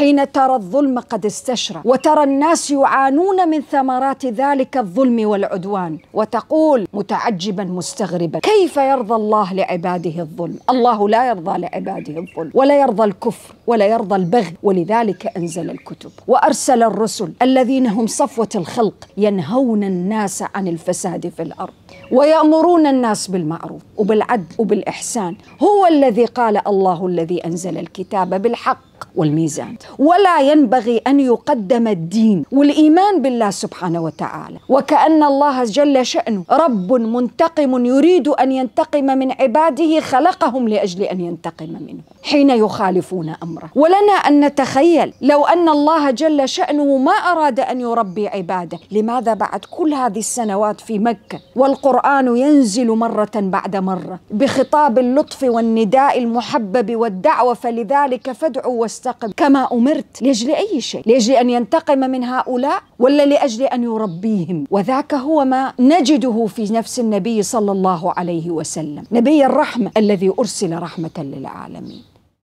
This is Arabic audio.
حين ترى الظلم قد استشرى وترى الناس يعانون من ثمرات ذلك الظلم والعدوان وتقول متعجبا مستغربا كيف يرضى الله لعباده الظلم الله لا يرضى لعباده الظلم ولا يرضى الكفر ولا يرضى البغي ولذلك أنزل الكتب وأرسل الرسل الذين هم صفوة الخلق ينهون الناس عن الفساد في الأرض ويأمرون الناس بالمعروف وبالعدل وبالإحسان هو الذي قال الله الذي أنزل الكتاب بالحق والميزان ولا ينبغي ان يقدم الدين والايمان بالله سبحانه وتعالى وكان الله جل شانه رب منتقم يريد ان ينتقم من عباده خلقهم لاجل ان ينتقم منهم حين يخالفون امره ولنا ان نتخيل لو ان الله جل شانه ما اراد ان يربي عباده لماذا بعد كل هذه السنوات في مكه والقران ينزل مره بعد مره بخطاب اللطف والنداء المحبب والدعوه فلذلك فادعوا واستقم كما أمرت لأجل أي شيء لأجل أن ينتقم من هؤلاء ولا لأجل أن يربيهم وذاك هو ما نجده في نفس النبي صلى الله عليه وسلم نبي الرحمة الذي أرسل رحمة للعالمين